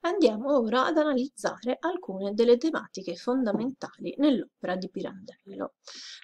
Andiamo ora ad analizzare alcune delle tematiche fondamentali nell'opera di Pirandello.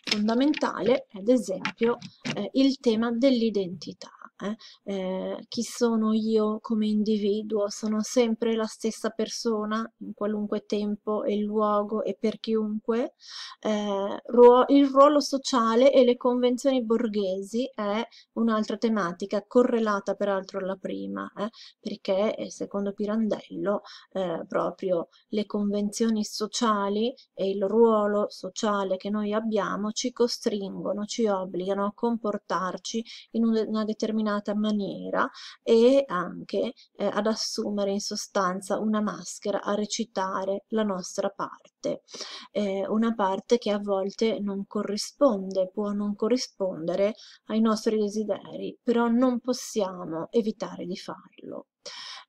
Fondamentale è ad esempio eh, il tema dell'identità. Eh? Eh, chi sono io come individuo? Sono sempre la stessa persona in qualunque tempo e luogo e per chiunque? Eh, ruo il ruolo sociale e le convenzioni borghesi è un'altra tematica correlata peraltro alla prima, eh, perché eh, secondo Pirandello livello eh, proprio le convenzioni sociali e il ruolo sociale che noi abbiamo ci costringono, ci obbligano a comportarci in una determinata maniera e anche eh, ad assumere in sostanza una maschera, a recitare la nostra parte, eh, una parte che a volte non corrisponde, può non corrispondere ai nostri desideri, però non possiamo evitare di farlo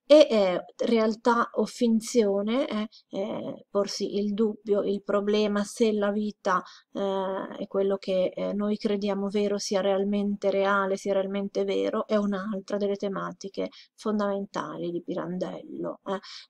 e eh, realtà o finzione è eh, porsi il dubbio, il problema se la vita eh, è quello che eh, noi crediamo vero sia realmente reale, sia realmente vero, è un'altra delle tematiche fondamentali di Pirandello.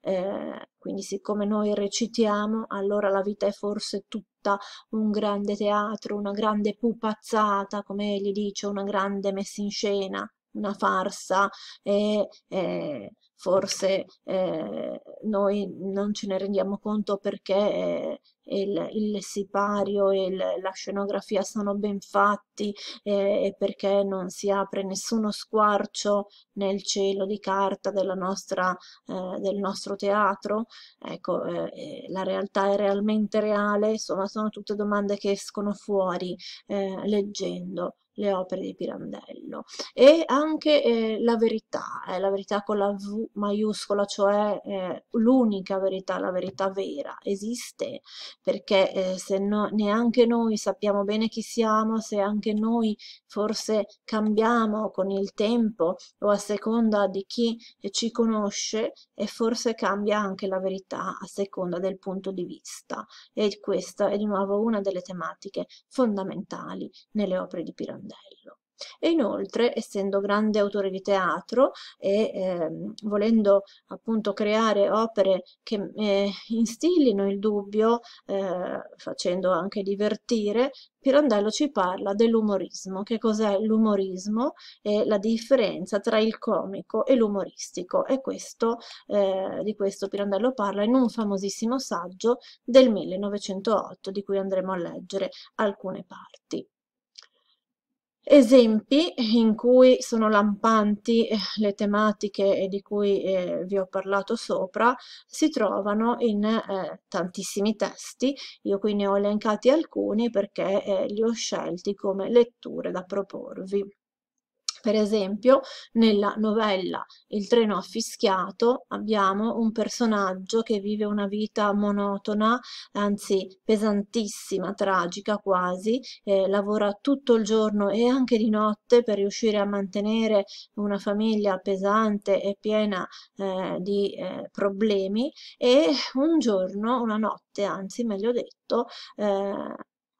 Eh. Eh, quindi siccome noi recitiamo, allora la vita è forse tutta un grande teatro, una grande pupazzata, come egli dice, una grande messa in scena, una farsa, è, è, ehm, forse eh, noi non ce ne rendiamo conto perché eh, il, il sipario e il, la scenografia sono ben fatti eh, e perché non si apre nessuno squarcio nel cielo di carta nostra, eh, del nostro teatro. Ecco, eh, eh, la realtà è realmente reale, insomma sono tutte domande che escono fuori leggendo le opere di Pirandello e anche eh, la verità, eh, la verità con la V maiuscola, cioè eh, l'unica verità, la verità vera, esiste, perché eh, se no, neanche noi sappiamo bene chi siamo, se anche noi forse cambiamo con il tempo o a seconda di chi ci conosce e forse cambia anche la verità a seconda del punto di vista. E questa è di nuovo una delle tematiche fondamentali nelle opere di Pirandello e inoltre essendo grande autore di teatro e eh, volendo appunto creare opere che eh, instillino il dubbio eh, facendo anche divertire Pirandello ci parla dell'umorismo, che cos'è l'umorismo e la differenza tra il comico e l'umoristico e questo, eh, di questo Pirandello parla in un famosissimo saggio del 1908 di cui andremo a leggere alcune parti esempi in cui sono lampanti eh, le tematiche di cui eh, vi ho parlato sopra si trovano in eh, tantissimi testi, io qui ne ho elencati alcuni perché eh, li ho scelti come letture da proporvi. Per esempio, nella novella Il treno affischiato abbiamo un personaggio che vive una vita monotona, anzi pesantissima, tragica quasi, eh, lavora tutto il giorno e anche di notte per riuscire a mantenere una famiglia pesante e piena eh, di eh, problemi e un giorno, una notte anzi meglio detto, eh,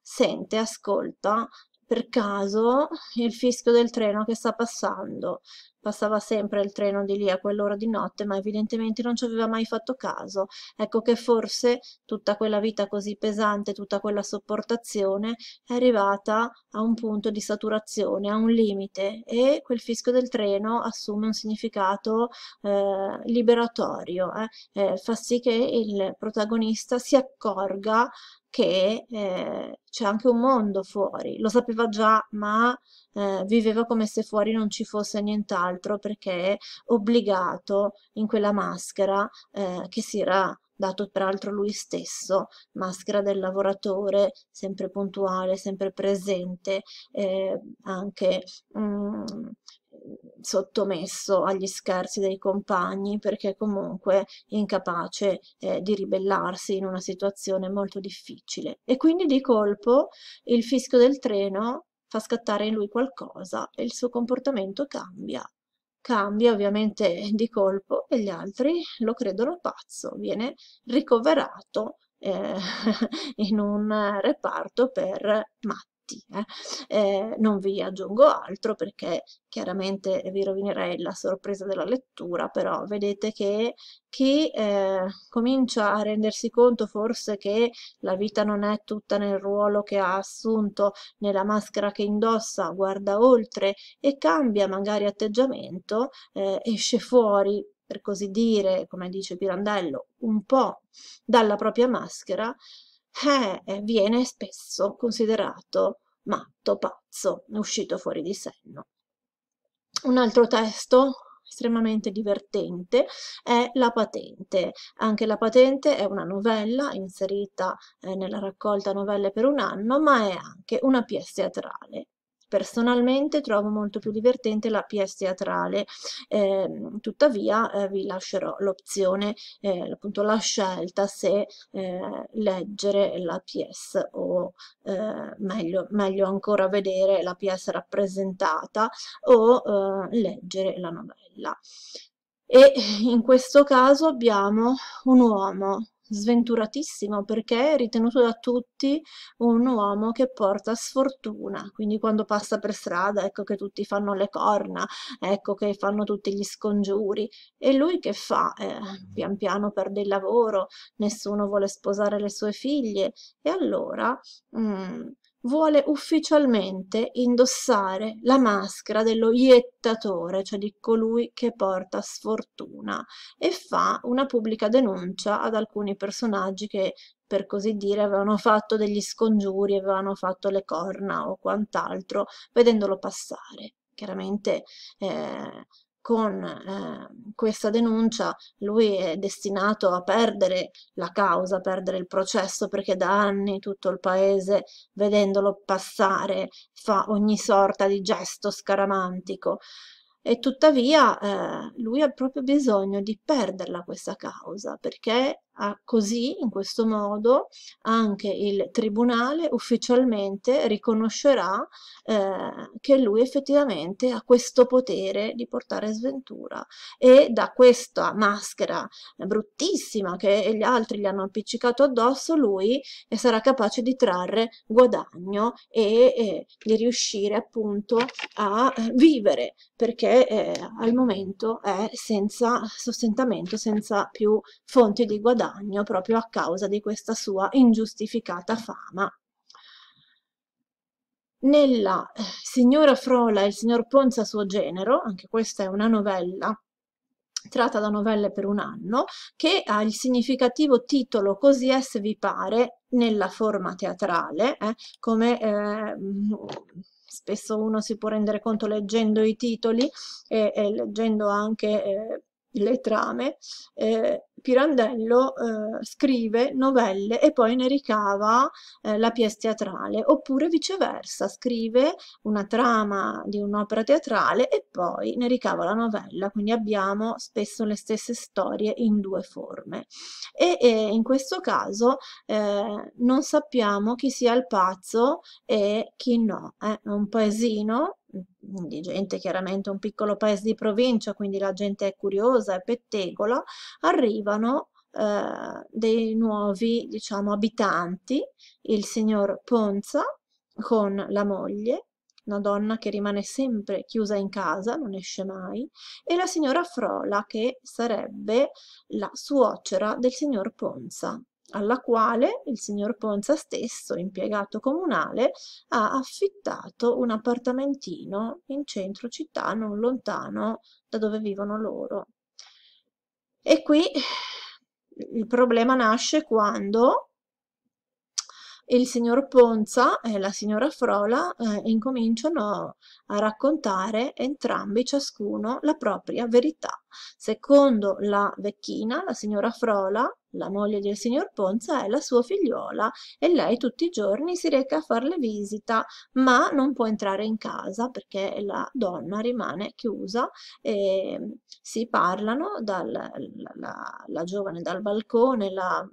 sente, ascolta per caso il fischio del treno che sta passando Passava sempre il treno di lì a quell'ora di notte, ma evidentemente non ci aveva mai fatto caso. Ecco che forse tutta quella vita così pesante, tutta quella sopportazione, è arrivata a un punto di saturazione, a un limite, e quel fischio del treno assume un significato eh, liberatorio, eh? Eh, fa sì che il protagonista si accorga che eh, c'è anche un mondo fuori, lo sapeva già, ma eh, viveva come se fuori non ci fosse nient'altro altro perché è obbligato in quella maschera eh, che si era dato peraltro lui stesso, maschera del lavoratore, sempre puntuale, sempre presente, eh, anche mh, mm, sottomesso agli scherzi dei compagni perché comunque incapace eh, di ribellarsi in una situazione molto difficile. E quindi di colpo il fischio del treno fa scattare in lui qualcosa e il suo comportamento cambia cambia ovviamente di colpo e gli altri lo credono pazzo, viene ricoverato eh, in un reparto per matti malattie. Eh, non vi aggiungo altro perché chiaramente vi rovinerei la sorpresa della lettura, però vedete che chi eh, comincia a rendersi conto forse che la vita non è tutta nel ruolo che ha assunto, nella maschera che indossa, guarda oltre e cambia magari atteggiamento, eh, esce fuori per così dire, come dice Pirandello, un po' dalla propria maschera, eh, eh, viene spesso considerato matto, pazzo, uscito fuori di senno. Un altro testo estremamente divertente è La patente. Anche La patente è una novella inserita eh, nella raccolta Novelle per un anno, ma è anche una pièce teatrale. Personalmente trovo molto più divertente la pièce teatrale, eh, tuttavia eh, vi lascerò l'opzione, eh, appunto la scelta se eh, leggere la pièce o eh, meglio, meglio, ancora vedere la pièce rappresentata o eh, leggere la novella. E in questo caso abbiamo un uomo sventuratissimo perché è ritenuto da tutti un uomo che porta sfortuna, quindi quando passa per strada ecco che tutti fanno le corna, ecco che fanno tutti gli scongiuri e lui che fa? Eh, pian piano perde il lavoro, nessuno vuole sposare le sue figlie e allora mh, mm, vuole ufficialmente indossare la maschera dello iettatore, cioè di colui che porta sfortuna, e fa una pubblica denuncia ad alcuni personaggi che, per così dire, avevano fatto degli scongiuri, avevano fatto le corna o quant'altro, vedendolo passare. Chiaramente eh, con eh, questa denuncia lui è destinato a perdere la causa, a perdere il processo, perché da anni tutto il paese, vedendolo passare, fa ogni sorta di gesto scaramantico. E tuttavia eh, lui ha proprio bisogno di perderla questa causa, perché Ah, così, in questo modo, anche il tribunale ufficialmente riconoscerà eh, che lui effettivamente ha questo potere di portare sventura e da questa maschera bruttissima che gli altri gli hanno appiccicato addosso, lui eh, sarà capace di trarre guadagno e, e eh, di riuscire appunto a eh, vivere perché eh, al momento è senza sostentamento, senza più fonti di guadagno guadagno proprio a causa di questa sua ingiustificata fama. Nella eh, Signora Frola e il Signor Ponza suo genero, anche questa è una novella tratta da novelle per un anno, che ha il significativo titolo Così es vi pare nella forma teatrale, eh, come eh, spesso uno si può rendere conto leggendo i titoli e, e leggendo anche eh, le trame, eh, Pirandello eh, scrive novelle e poi ne ricava eh, la pièce teatrale, oppure viceversa, scrive una trama di un'opera teatrale e poi ne ricava la novella, quindi abbiamo spesso le stesse storie in due forme. E, e in questo caso eh, non sappiamo chi sia il pazzo e chi no, eh. è un paesino di gente chiaramente un piccolo paese di provincia, quindi la gente è curiosa e pettegola, arrivano eh, dei nuovi diciamo, abitanti, il signor Ponza con la moglie, una donna che rimane sempre chiusa in casa, non esce mai, e la signora Frola che sarebbe la suocera del signor Ponza alla quale il signor Ponza stesso, impiegato comunale, ha affittato un appartamentino in centro città, non lontano da dove vivono loro. E qui il problema nasce quando il signor Ponza e la signora Frola eh, incominciano a raccontare entrambi ciascuno la propria verità. Secondo la vecchina, la signora Frola, la moglie del signor Ponza è la sua figliola e lei tutti i giorni si reca a farle visita, ma non può entrare in casa perché la donna rimane chiusa e si parlano dal, la, la, la giovane dal balcone, la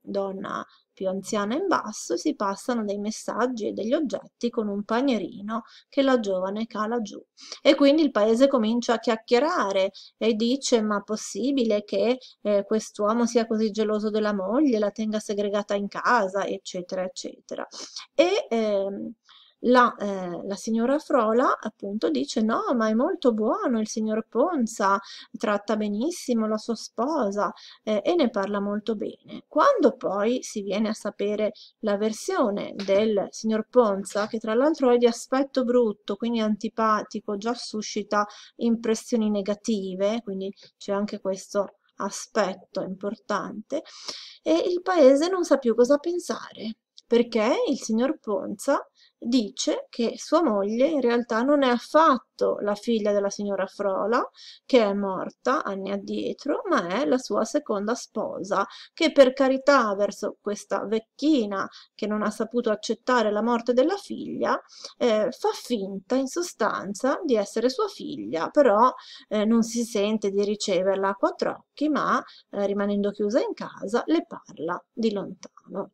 donna più anziana in basso si passano dei messaggi e degli oggetti con un panierino che la giovane cala giù. E quindi il paese comincia a chiacchierare e dice ma possibile che eh, quest'uomo sia così geloso della moglie, la tenga segregata in casa, eccetera, eccetera. E ehm, la, eh, la, signora Frola appunto dice no ma è molto buono il signor Ponza tratta benissimo la sua sposa eh, e ne parla molto bene quando poi si viene a sapere la versione del signor Ponza che tra l'altro è di aspetto brutto quindi antipatico già suscita impressioni negative quindi c'è anche questo aspetto importante e il paese non sa più cosa pensare perché il signor Ponza dice che sua moglie in realtà non è affatto la figlia della signora Frola, che è morta anni addietro, ma è la sua seconda sposa, che per carità verso questa vecchina che non ha saputo accettare la morte della figlia, eh, fa finta in sostanza di essere sua figlia, però eh, non si sente di riceverla a quattro occhi, ma eh, rimanendo chiusa in casa le parla di lontano.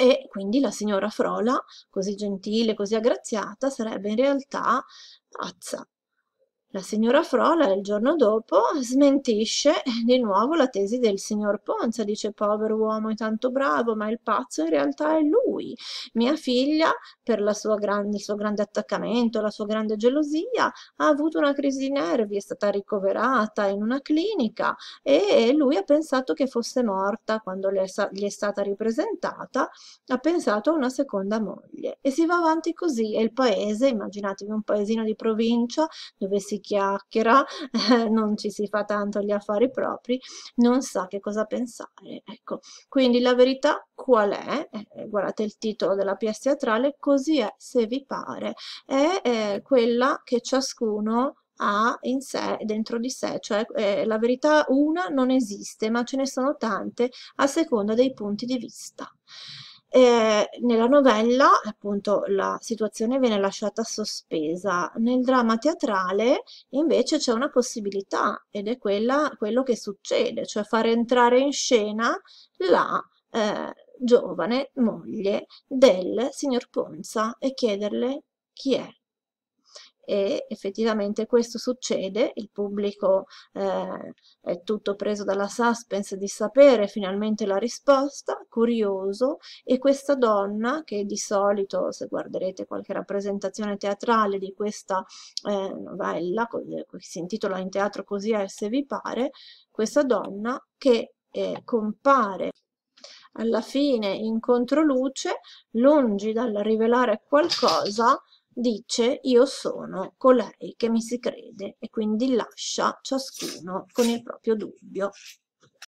E quindi la signora Frola, così gentile, così aggraziata, sarebbe in realtà pazza. La signora Frola il giorno dopo smentisce eh, di nuovo la tesi del signor Ponza, dice povero uomo è tanto bravo, ma il pazzo in realtà è lui. Mia figlia, per grande, il suo grande attaccamento, la sua grande gelosia, ha avuto una crisi di nervi, è stata ricoverata in una clinica e lui ha pensato che fosse morta quando le, gli è stata ripresentata, ha pensato a una seconda moglie. E si va avanti così e il paese, immaginatevi un paesino di provincia dove si chiacchiera, eh, non ci si fa tanto gli affari propri, non sa che cosa pensare. Ecco, quindi la verità qual è? Eh, guardate il titolo della pièce teatrale, così è se vi pare, è eh, quella che ciascuno ha in sé, dentro di sé, cioè eh, la verità una non esiste, ma ce ne sono tante a seconda dei punti di vista nella novella, appunto, la situazione viene lasciata sospesa. Nel dramma teatrale, invece, c'è una possibilità ed è quella, quello che succede, cioè far entrare in scena la eh, giovane moglie del signor Ponza e chiederle chi è e effettivamente questo succede, il pubblico eh, è tutto preso dalla suspense di sapere finalmente la risposta, curioso, e questa donna che di solito, se guarderete qualche rappresentazione teatrale di questa eh, novella, eh, che si intitola in teatro così è se vi pare, questa donna che eh, compare alla fine in controluce, lungi dal rivelare qualcosa, dice io sono colei che mi si crede e quindi lascia ciascuno con il proprio dubbio